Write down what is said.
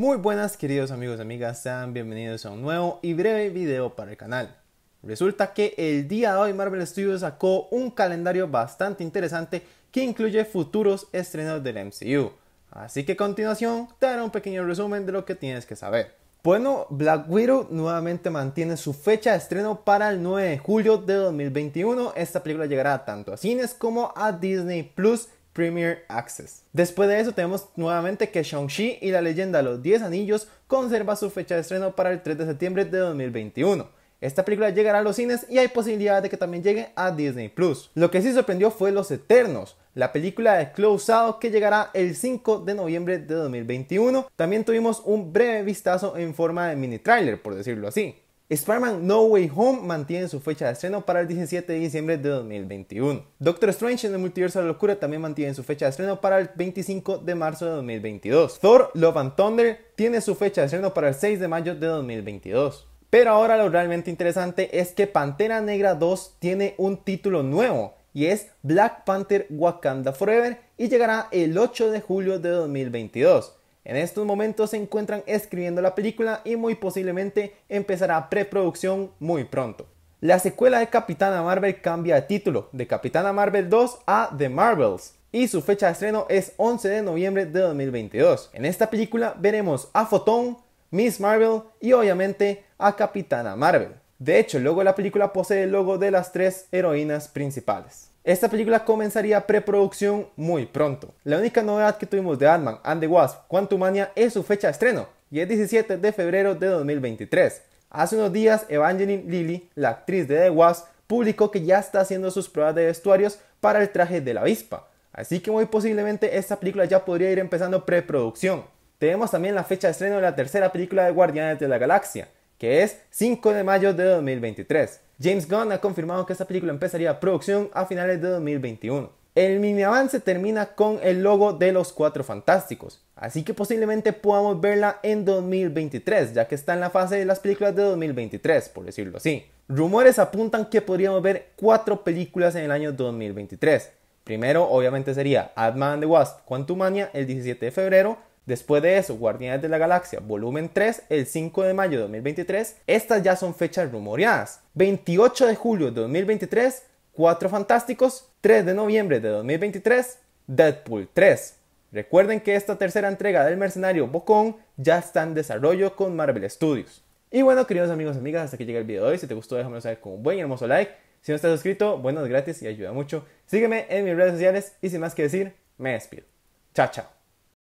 Muy buenas queridos amigos y amigas, sean bienvenidos a un nuevo y breve video para el canal. Resulta que el día de hoy Marvel Studios sacó un calendario bastante interesante que incluye futuros estrenos del MCU. Así que a continuación te daré un pequeño resumen de lo que tienes que saber. Bueno, Black Widow nuevamente mantiene su fecha de estreno para el 9 de julio de 2021. Esta película llegará tanto a cines como a Disney Plus Premier Access. Después de eso tenemos nuevamente que Shang-Chi y la leyenda de los 10 anillos conserva su fecha de estreno para el 3 de septiembre de 2021. Esta película llegará a los cines y hay posibilidad de que también llegue a Disney Plus. Lo que sí sorprendió fue Los Eternos, la película de Close Out que llegará el 5 de noviembre de 2021. También tuvimos un breve vistazo en forma de mini trailer, por decirlo así. Spider-Man No Way Home mantiene su fecha de estreno para el 17 de diciembre de 2021. Doctor Strange en el Multiverso de la Locura también mantiene su fecha de estreno para el 25 de marzo de 2022. Thor Love and Thunder tiene su fecha de estreno para el 6 de mayo de 2022. Pero ahora lo realmente interesante es que Pantera Negra 2 tiene un título nuevo y es Black Panther Wakanda Forever y llegará el 8 de julio de 2022. En estos momentos se encuentran escribiendo la película y muy posiblemente empezará preproducción muy pronto. La secuela de Capitana Marvel cambia de título, de Capitana Marvel 2 a The Marvels, y su fecha de estreno es 11 de noviembre de 2022. En esta película veremos a Fotón, Miss Marvel y obviamente a Capitana Marvel. De hecho, luego la película posee el logo de las tres heroínas principales. Esta película comenzaría preproducción muy pronto. La única novedad que tuvimos de Ant-Man and the Wasp, Quantumania, es su fecha de estreno, y es 17 de febrero de 2023. Hace unos días, Evangeline Lilly, la actriz de The Wasp, publicó que ya está haciendo sus pruebas de vestuarios para el traje de la avispa. Así que muy posiblemente esta película ya podría ir empezando preproducción. Tenemos también la fecha de estreno de la tercera película de Guardianes de la Galaxia, que es 5 de mayo de 2023. James Gunn ha confirmado que esta película empezaría producción a finales de 2021. El mini avance termina con el logo de los Cuatro Fantásticos, así que posiblemente podamos verla en 2023, ya que está en la fase de las películas de 2023, por decirlo así. Rumores apuntan que podríamos ver cuatro películas en el año 2023. Primero, obviamente, sería Ant-Man and the Wasp Quantumania el 17 de febrero, Después de eso, Guardianes de la Galaxia, volumen 3, el 5 de mayo de 2023. Estas ya son fechas rumoreadas. 28 de julio de 2023, Cuatro Fantásticos. 3 de noviembre de 2023, Deadpool 3. Recuerden que esta tercera entrega del mercenario Bocón ya está en desarrollo con Marvel Studios. Y bueno, queridos amigos y amigas, hasta aquí llega el video de hoy. Si te gustó, déjame saber con un buen y hermoso like. Si no estás suscrito, bueno, es gratis y ayuda mucho. Sígueme en mis redes sociales y sin más que decir, me despido. Chao, chao.